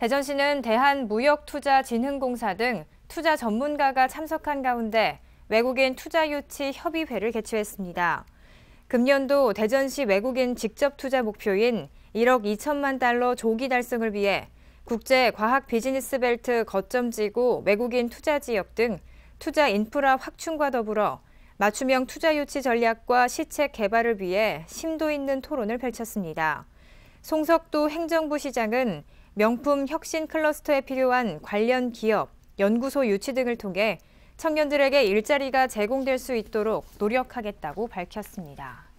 대전시는 대한무역투자진흥공사 등 투자 전문가가 참석한 가운데 외국인 투자 유치 협의회를 개최했습니다. 금년도 대전시 외국인 직접 투자 목표인 1억 2천만 달러 조기 달성을 위해 국제 과학 비즈니스 벨트 거점 지구 외국인 투자 지역 등 투자 인프라 확충과 더불어 맞춤형 투자 유치 전략과 시책 개발을 위해 심도 있는 토론을 펼쳤습니다. 송석도 행정부 시장은 명품 혁신 클러스터에 필요한 관련 기업, 연구소 유치 등을 통해 청년들에게 일자리가 제공될 수 있도록 노력하겠다고 밝혔습니다.